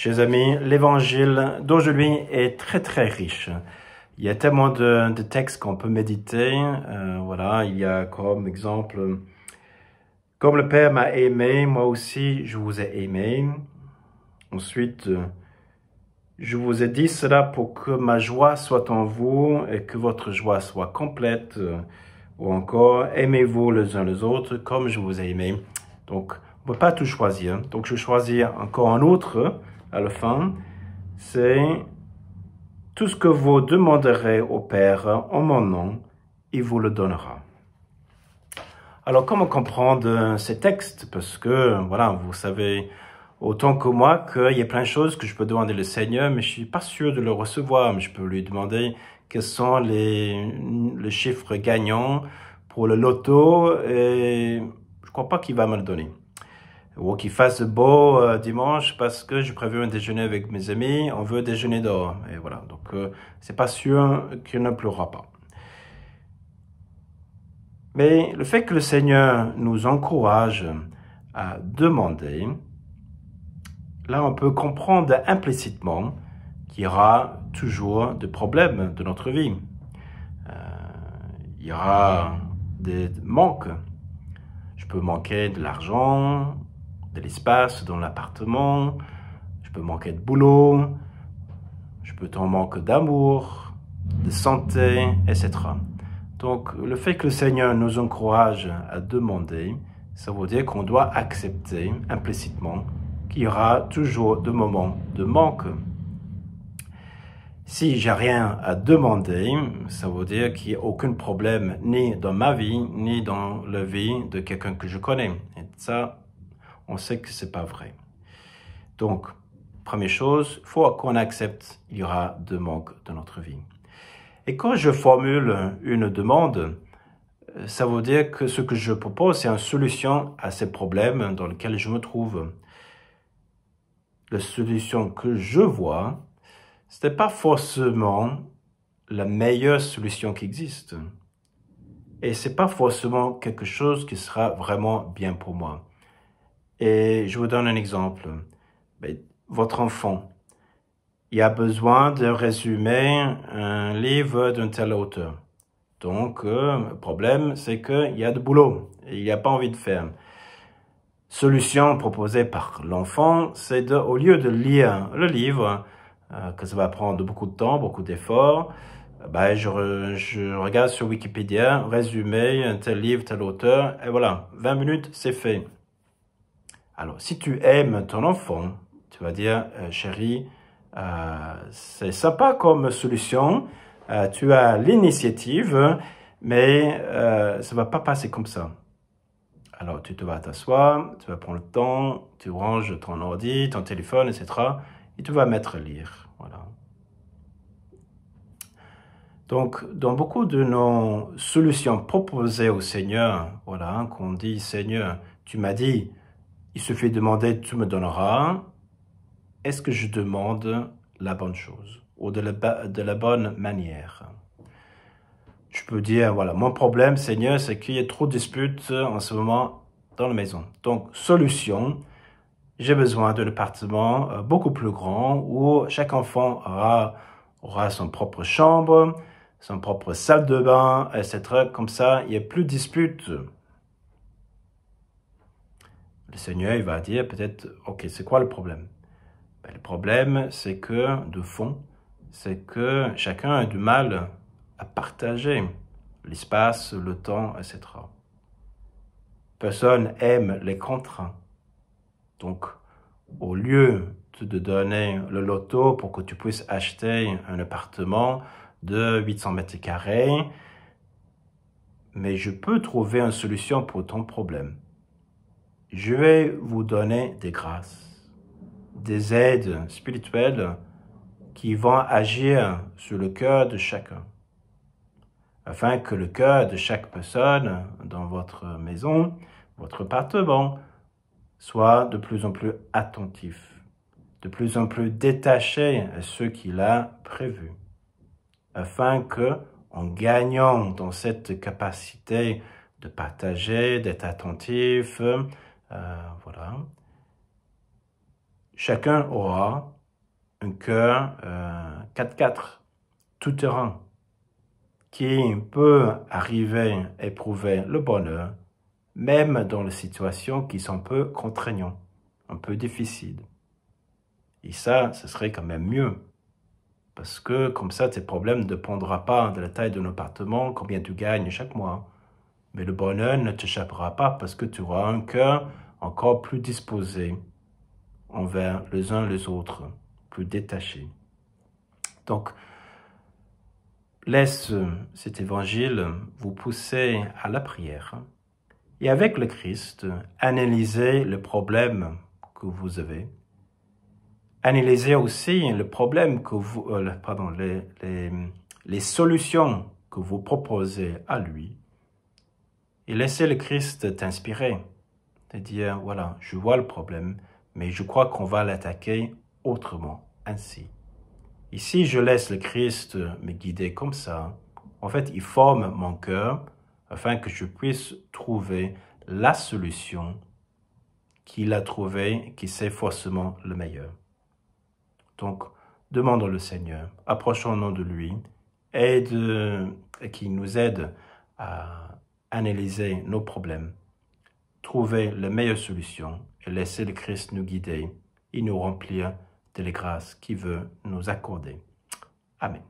Chers amis, l'évangile d'aujourd'hui est très très riche. Il y a tellement de, textes qu'on peut méditer. Euh, voilà, il y a comme exemple, comme le Père m'a aimé, moi aussi je vous ai aimé. Ensuite, je vous ai dit cela pour que ma joie soit en vous et que votre joie soit complète. Ou encore, aimez-vous les uns les autres comme je vous ai aimé. Donc, on ne peut pas tout choisir. Donc, je choisis encore un autre à la fin, c'est tout ce que vous demanderez au Père en mon nom, il vous le donnera. Alors, comment comprendre ces textes Parce que, voilà, vous savez autant que moi qu'il y a plein de choses que je peux demander le Seigneur, mais je suis pas sûr de le recevoir. Mais je peux lui demander quels sont les, chiffres gagnants pour le loto et je crois pas qu'il va me le donner ou qu'il fasse beau euh, dimanche parce que j'ai prévu un déjeuner avec mes amis, on veut déjeuner dehors. Et voilà, donc euh, c'est pas sûr qu'il ne pleura pas. Mais le fait que le Seigneur nous encourage à demander, là on peut comprendre implicitement qu'il y aura toujours des problèmes de notre vie. Euh, il y aura des manques. Je peux manquer de l'argent, de l'espace dans l'appartement, je peux manquer de boulot, je peux en manque d'amour, de santé, etc. Donc le fait que le Seigneur nous encourage à demander, ça veut dire qu'on doit accepter implicitement qu'il y aura toujours des moments de manque. Si j'ai rien à demander, ça veut dire qu'il n'y a aucun problème ni dans ma vie, ni dans la vie de quelqu'un que je connais. Et ça, on sait que c'est pas vrai. Donc, première chose, faut qu'on accepte, qu'il y aura de manque dans notre vie. Et quand je formule une demande, ça veut dire que ce que je propose, c'est une solution à ces problèmes dans lesquels je me trouve. La solution que je vois, ce n'est pas forcément la meilleure solution qui existe. Et ce n'est pas forcément quelque chose qui sera vraiment bien pour moi. Et je vous donne un exemple. Ben, votre enfant, il a besoin de résumer un livre d'un tel auteur. Donc, euh, le problème, c'est qu'il y a de boulot et il a pas envie de faire. Solution proposée par l'enfant, c'est de, au lieu de lire le livre, euh, que ça va prendre beaucoup de temps, beaucoup d'efforts, ben, je, je, regarde sur Wikipédia, un tel livre, tel auteur, et voilà, 20 minutes, c'est fait. Alors, si tu aimes ton enfant, tu vas dire, euh, chérie, euh, c'est sympa comme solution, euh, tu as l'initiative, mais ça ne va pas passer comme ça. Alors, tu te vas t'asseoir, tu vas prendre le temps, tu ranges ton ordi, ton téléphone, etc. Et tu vas mettre lire. Voilà. Donc, dans beaucoup de nos solutions proposées au Seigneur, voilà, hein, qu'on dit Seigneur, tu m'as dit, il se fait demander, tu me donneras. Est-ce que je demande la bonne chose ou de la, bonne manière Je peux dire, voilà, mon problème, Seigneur, c'est qu'il y a trop de disputes en ce moment dans la maison. Donc, solution, j'ai besoin d'un appartement euh, beaucoup plus grand où chaque enfant aura, aura son propre chambre, son propre salle de bain, etc. Comme ça, il n'y a plus de disputes le Seigneur va dire peut-être, ok, c'est quoi le problème ben, Le problème, c'est que, de fond, c'est que chacun a du mal à partager l'espace, le temps, etc. Personne aime les contraintes. Donc, au lieu de donner le loto pour que tu puisses acheter un appartement de 800 mètres carrés, mais je peux trouver une solution pour ton problème je vais vous donner des grâces, des aides spirituelles qui vont agir sur le cœur de chacun, afin que le cœur de chaque personne dans votre maison, votre appartement, soit de plus en plus attentif, de plus en plus détaché à ce qu'il a prévu, afin que, en gagnant dans cette capacité de partager, d'être attentif, euh, voilà. Chacun aura un cœur 4-4, euh, tout terrain, qui peut arriver à éprouver le bonheur, même dans les situations qui sont un peu contraignantes, un peu difficiles. Et ça, ce serait quand même mieux. Parce que comme ça, tes problèmes ne dépendront pas de la taille de l'appartement, combien tu gagnes chaque mois, mais le bonheur ne t'échappera pas parce que tu auras un cœur encore plus disposé envers les uns les autres, plus détaché. Donc, laisse cet évangile vous pousser à la prière et avec le Christ, analysez le problème que vous avez. Analysez aussi le problème que vous, euh, pardon, les, les solutions que vous proposez à lui et laisser le Christ t'inspirer, de dire, voilà, je vois le problème, mais je crois qu'on va l'attaquer autrement, ainsi. Ici je laisse le Christ me guider comme ça, en fait, il forme mon cœur afin que je puisse trouver la solution qu'il a trouvée, qui c'est forcément le meilleur. Donc, demande le Seigneur, approchons-nous de lui, aide, qu'il nous aide à analyser nos problèmes, trouver les meilleures solutions et laisser le Christ nous guider et nous remplir de la grâce qu'il veut nous accorder. Amen.